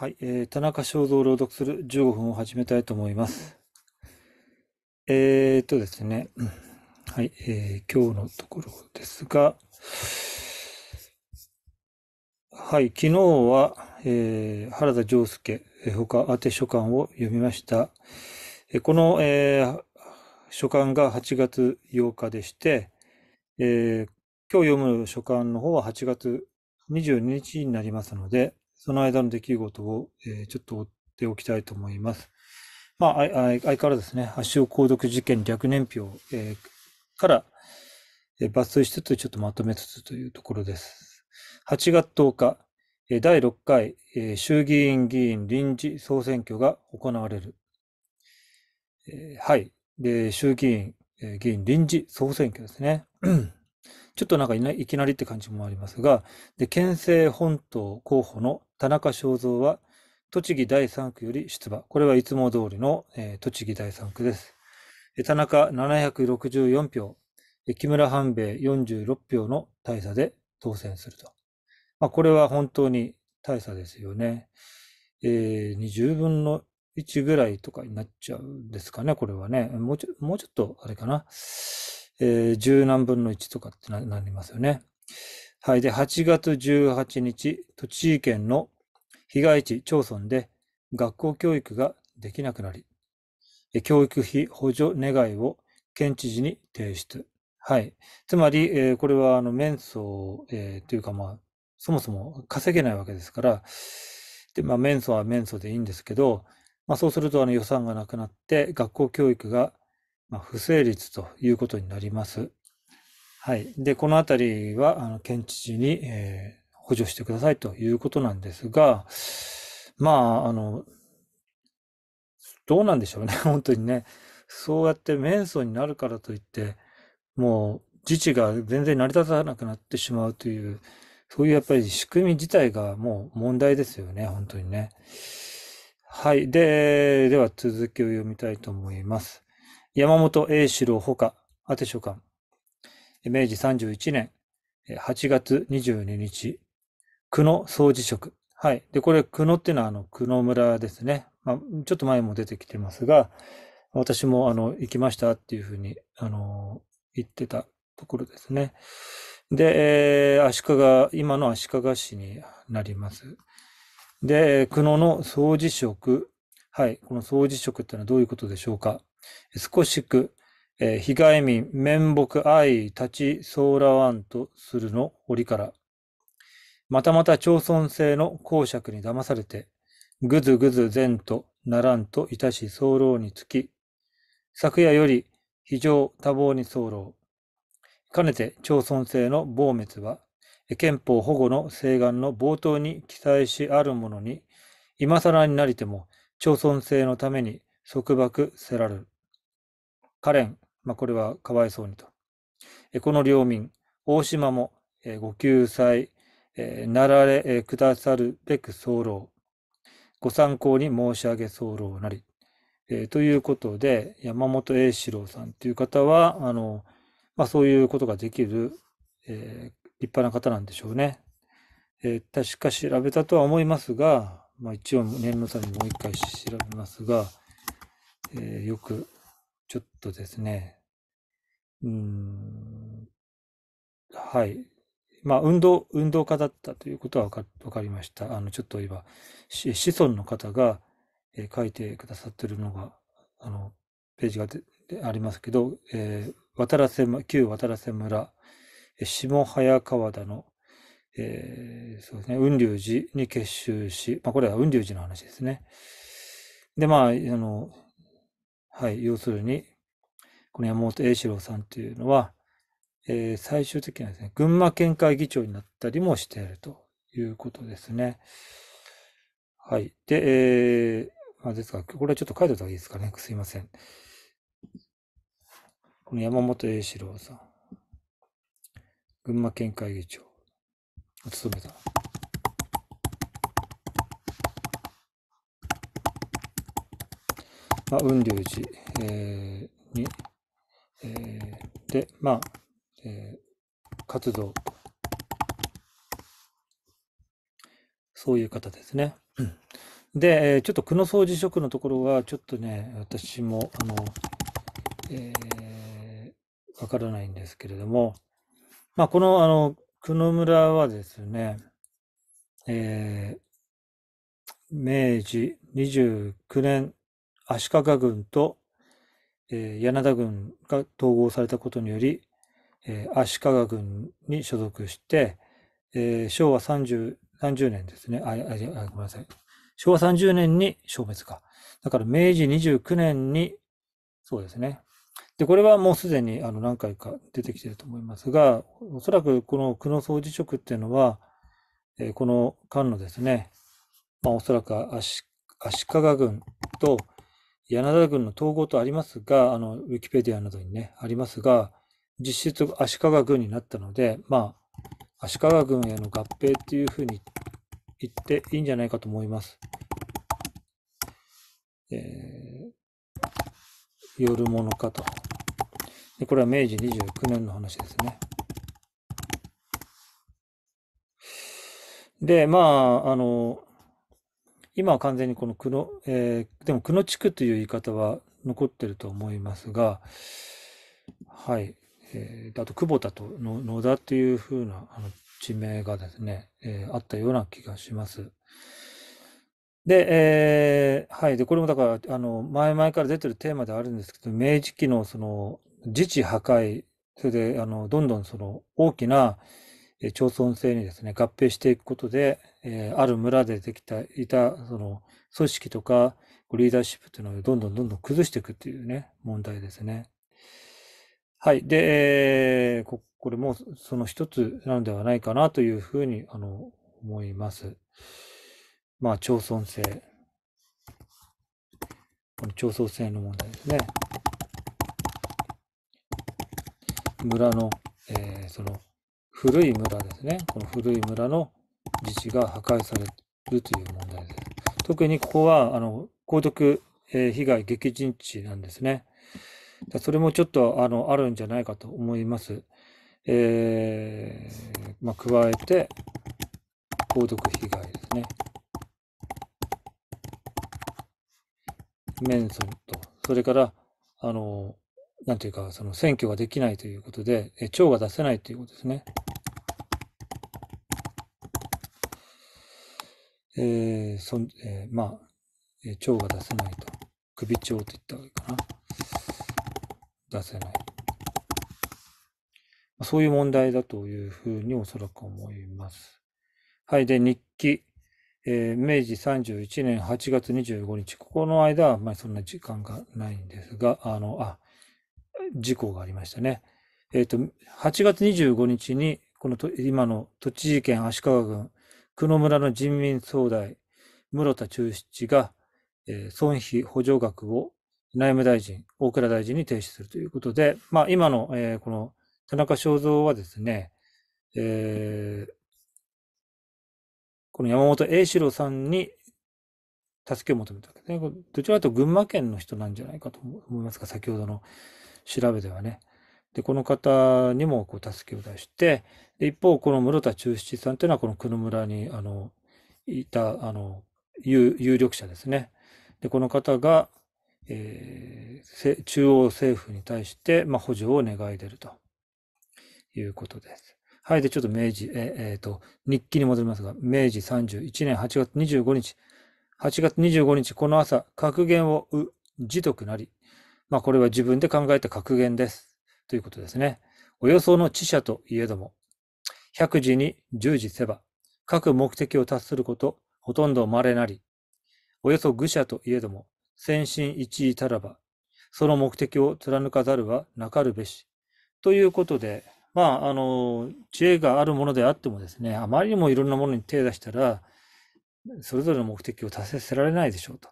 はい、えー、田中正造を朗読する15分を始めたいと思います。えー、っとですね、はい、えー、今日のところですが、はい、昨日は、えー、原田丈介、他宛て書簡を読みました。この、えー、書簡が8月8日でして、えー、今日読む書簡の方は8月22日になりますので、その間の出来事を、えー、ちょっと追っておきたいと思います。まあ、あ相変わらずですね、発症購読事件略年表、えー、から、え抜粋しつつ、ちょっとまとめつつというところです。8月10日、第6回衆議院議員臨時総選挙が行われる。はい。で、衆議院議員臨時総選挙ですね。ちょっとなんかいきなりって感じもありますが、で県政本党候補の田中正造は、栃木第3区より出馬。これはいつも通りの、えー、栃木第3区です。田中764票、木村半兵衛46票の大差で当選すると。まあ、これは本当に大差ですよね。えー、20分の1ぐらいとかになっちゃうんですかね、これはね。もうちょもうちょっと、あれかな。えー、十何分の一とかってなりますよね。はい。で、8月18日、栃木県の被害地町村で学校教育ができなくなり、教育費補助願いを県知事に提出。はい。つまり、えー、これは、あの、面相、えー、というか、まあ、そもそも稼げないわけですから、で、まあ、面相は面相でいいんですけど、まあ、そうすると、あの、予算がなくなって、学校教育がまあ、不成立ということになります。はい。で、このあたりは、あの、県知事に、えー、補助してくださいということなんですが、まあ、あの、どうなんでしょうね、本当にね。そうやって面相になるからといって、もう自治が全然成り立たなくなってしまうという、そういうやっぱり仕組み自体がもう問題ですよね、本当にね。はい。で、では続きを読みたいと思います。山本栄四郎ほか、宛て書簡。明治31年8月22日、久野総辞職。はい。で、これ、久野っていうのは、あの、久野村ですね。まあ、ちょっと前も出てきてますが、私も、あの、行きましたっていうふうに、あの、言ってたところですね。で、えー、足利、今の足利市になります。で、久野の総辞職。はい。この総辞職ってのはどういうことでしょうか。少しく、えー、民面目愛、立ち、ソーラワンとするの折から。またまた町村制の公爵に騙されて、ぐずぐず善とならんといたし候につき、昨夜より非常多忙に候。かねて町村制の亡滅は、憲法保護の請願の冒頭に記載しあるものに、今更になりても、町村制のために束縛せられる。カレン、まあ、これはかわいそうにと。この領民、大島もご救済なられくださるべく候。ご参考に申し上げ候なり。ということで、山本栄志郎さんという方は、あの、まあ、そういうことができる、えー、立派な方なんでしょうね。えー、確か調べたとは思いますが、まあ、一応念のためにもう一回調べますが、えー、よくちょっとですね、うん、はい。まあ、運動、運動家だったということは分かりました。あの、ちょっと今、子孫の方が、えー、書いてくださってるのが、あの、ページがありますけど、えー、渡良瀬、旧渡良瀬村、下早川田の、えー、そうですね、雲龍寺に結集し、まあ、これは雲龍寺の話ですね。で、まあ、あの、はい、要するに、この山本栄四郎さんというのは、えー、最終的にはですね、群馬県会議長になったりもしているということですね。はい。で、えー、まあ、ですが、これはちょっと書いておいた方がいいですかね。すいません。この山本栄四郎さん。群馬県会議長を務めた。まあ、雲龍寺、えー、に、えー、で、まあ、えー、活動。そういう方ですね。で、ちょっと久野総辞職のところは、ちょっとね、私も、あの、えー、わからないんですけれども、まあ、この、あの、久野村はですね、えー、明治29年足利軍と、えー、柳田軍が統合されたことにより、えー、足利軍に所属して、えー、昭和 30, 30年ですねああごめんなさい。昭和30年に消滅か。だから明治29年に、そうですね。で、これはもうすでにあの何回か出てきてると思いますが、おそらくこの久野総辞職っていうのは、えー、この間のですね、まあ、おそらく足利軍と、柳田軍の統合とありますが、あの、ウィキペディアなどにね、ありますが、実質足利軍になったので、まあ、足利軍への合併っていうふうに言っていいんじゃないかと思います。えー、夜物かと。でこれは明治29年の話ですね。で、まあ、あの、今は完全にこの久野、えー、でも久野地区という言い方は残ってると思いますが、はい。えー、あと、久保田と野田というふうなあの地名がですね、えー、あったような気がします。で、えー、はい。で、これもだから、あの、前々から出てるテーマであるんですけど、明治期のその、自治破壊、それで、あの、どんどんその、大きな、町村制にですね、合併していくことで、えある村でできた、いた、その、組織とか、リーダーシップというのをどんどんどんどん崩していくっていうね、問題ですね。はい。で、えー、ここれもその一つなのではないかなというふうに、あの、思います。まあ、町村制。この町村制の問題ですね。村の、えー、その、古い村ですね。この古い村の自治が破壊されるという問題です。特にここは、あの、皇族、えー、被害激甚地なんですね。それもちょっと、あの、あるんじゃないかと思います。えー、まあ、加えて、皇族被害ですね。メンソンと、それから、あの、なんていうか、その選挙ができないということで、えが出せないということですね。えー、そん、えー、まあ、えが出せないと。首蝶と言ったいいかな。出せない。そういう問題だというふうにおそらく思います。はい。で、日記。えー、明治31年8月25日。ここの間は、まあ、そんな時間がないんですが、あの、あ、事故がありましたね。えっ、ー、と、8月25日に、このと今の栃木県足利郡久野村の人民総代、室田中七が、えー、損費補助額を内務大臣、大倉大臣に提出するということで、まあ、今の、えー、この田中正造はですね、えー、この山本栄四郎さんに助けを求めたわけですね。どちらかというと群馬県の人なんじゃないかと思いますが、先ほどの調べではね。で、この方にもこう助けを出して、で一方、この室田忠七さんというのは、この久野村に、あの、いた、あの、有力者ですね。で、この方が、えー、中央政府に対して、まあ、補助を願い出るということです。はい。で、ちょっと明治、ええー、と、日記に戻りますが、明治31年8月25日、8月25日、この朝、格言をう、持徳なり、まあ、これは自分で考えた格言です。ということですね。およその知者といえども、百時に十字せば、各目的を達すること、ほとんど稀なり、およそ愚者といえども、先進一位たらば、その目的を貫かざるはなかるべし。ということで、まあ、あの、知恵があるものであってもですね、あまりにもいろんなものに手を出したら、それぞれの目的を達成せられないでしょうと。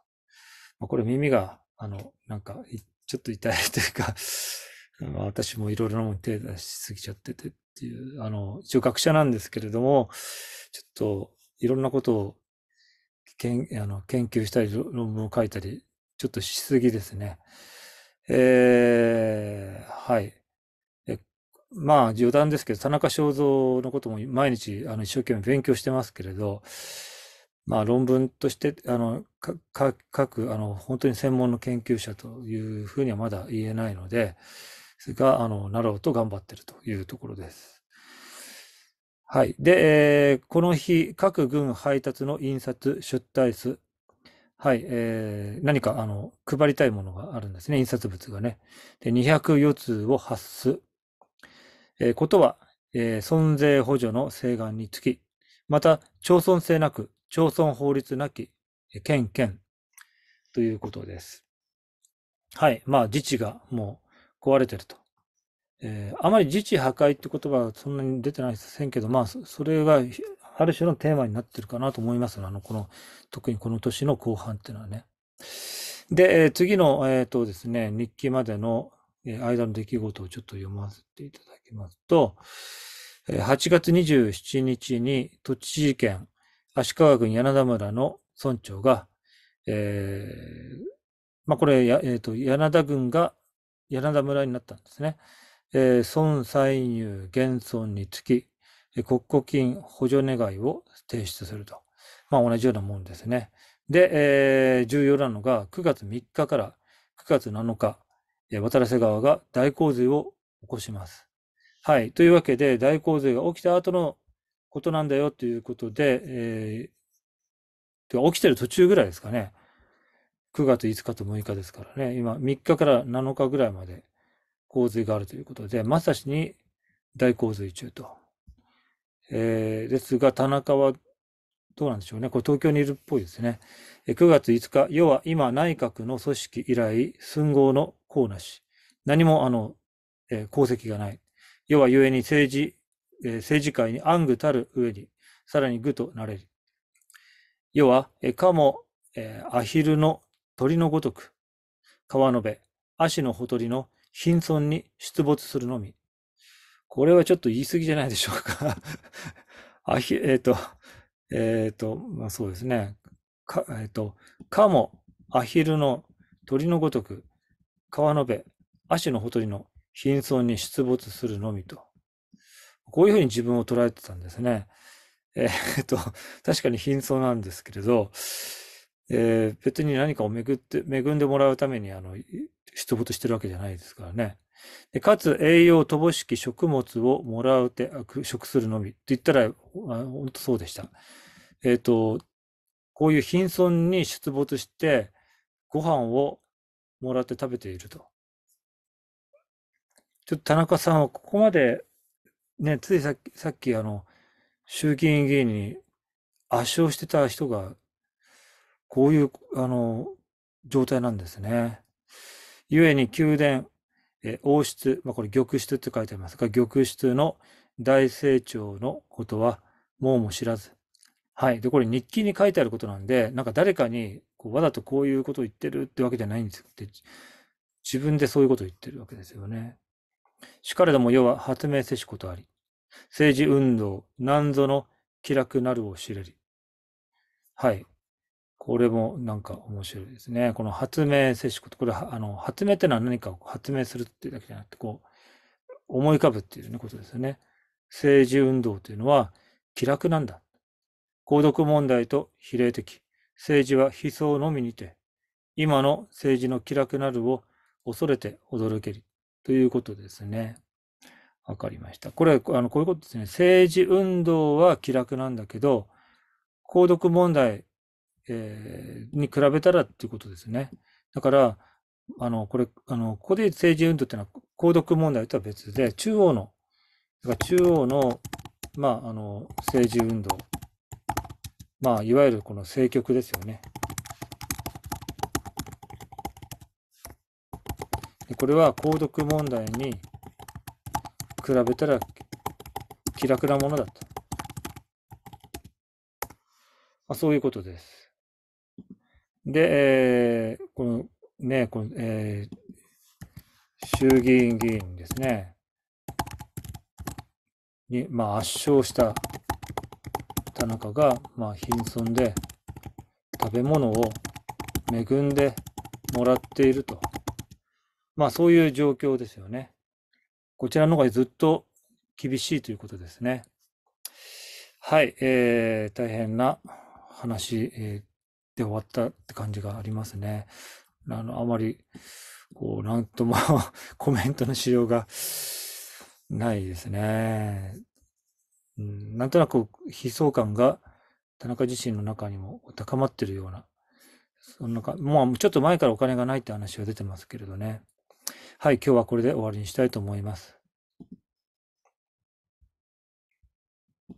まあ、これ耳が、あの、なんか、ちょっと痛いというか、私もいろいろなものに手出しすぎちゃっててっていう、あの、一応学者なんですけれども、ちょっといろんなことをけんあの研究したり、論文を書いたり、ちょっとしすぎですね。えー、はい。えまあ、冗談ですけど、田中正造のことも毎日あの一生懸命勉強してますけれど、まあ、論文としてあのかか各あの本当に専門の研究者というふうにはまだ言えないので、それがあのなろうと頑張っているというところです。はい。で、えー、この日、各軍配達の印刷、出退数、はい、えー、何かあの配りたいものがあるんですね、印刷物がね。で、204通を発す。えー、ことは、えー、存税補助の請願につき、また、町村制なく、町村法律なき県県ということです。はい。まあ、自治がもう壊れてると。えー、あまり自治破壊って言葉はそんなに出てないですけど、まあ、それがある種のテーマになってるかなと思います、あの、この、特にこの年の後半っていうのはね。で、えー、次の、えっ、ー、とですね、日記までの、間の出来事をちょっと読ませていただきますと、8月27日に栃木県足利郡柳田村の村長が、えー、まあ、これ、やえーと、柳田郡が柳田村になったんですね。えー、孫歳入現村につき、国庫金補助願いを提出すると。まあ、同じようなもんですね。で、えー、重要なのが9月3日から9月7日、渡良瀬川が大洪水を起こします。はい。というわけで、大洪水が起きた後のことなんだよということで、えー、起きてる途中ぐらいですかね。9月5日と6日ですからね、今3日から7日ぐらいまで洪水があるということで、まさしに大洪水中と。えー、ですが、田中はどうなんでしょうね。これ東京にいるっぽいですね。9月5日、要は今内閣の組織以来、寸号の功なし。何もあの、えー、功績がない。要はゆえに政治えー、政治界に暗愚たる上に、さらに愚となれる。要は、えー、かも、えー、アヒルの鳥のごとく、川のべ、足のほとりの貧村に出没するのみ。これはちょっと言い過ぎじゃないでしょうか アヒ、えっ、ー、と、えっ、ー、と、まあ、そうですね。か、えっ、ー、と、かも、アヒルの鳥のごとく、川のべ、足のほとりの貧村に出没するのみと。こういうふうに自分を捉えてたんですね。えー、っと、確かに貧相なんですけれど、えー、別に何かをぐって、恵んでもらうために、あの、出没してるわけじゃないですからね。でかつ、栄養乏しき食物をもらうて、食するのみ。って言ったら、本当そうでした。えっ、と、こういう貧相に出没して、ご飯をもらって食べていると。ちょっと田中さんはここまでね、ついさっき、さっきあの、衆議院議員に圧勝してた人が、こういう、あの、状態なんですね。故に宮殿、え王室、まあ、これ玉室って書いてありますが、玉室の大成長のことは、もうも知らず。はい。で、これ日記に書いてあることなんで、なんか誰かにこうわざとこういうことを言ってるってわけじゃないんですって、自分でそういうことを言ってるわけですよね。しかれども世は発明せしことあり。政治運動、なんぞの気楽なるを知れり。はい。これもなんか面白いですね。この発明せしこと、これあの発明ってのは何かを発明するっていうだけじゃなくて、こう、思い浮かぶっていう、ね、ことですよね。政治運動というのは気楽なんだ。公読問題と比例的。政治は悲壮のみにて、今の政治の気楽なるを恐れて驚けり。ということですね。わかりました。これ、あの、こういうことですね。政治運動は気楽なんだけど、購読問題、えー、に比べたらっていうことですね。だから、あの、これ、あの、ここで政治運動っていうのは、購読問題とは別で、中央の、だから中央の、まあ、あの、政治運動、まあ、いわゆるこの政局ですよね。これは購読問題に比べたら気楽なものだった。まあ、そういうことです。で、えー、このね、この、えー、衆議院議員ですね。に、まあ、圧勝した田中が、まあ、貧損で食べ物を恵んでもらっていると。まあそういう状況ですよね。こちらの方がずっと厳しいということですね。はい、えー、大変な話、えー、で終わったって感じがありますね。あの、あまり、こう、なんとも コメントのしようがないですね。うん、なんとなく悲壮感が田中自身の中にも高まってるような、その中、もうちょっと前からお金がないって話は出てますけれどね。はい、今日はこれで終わりにしたいと思います。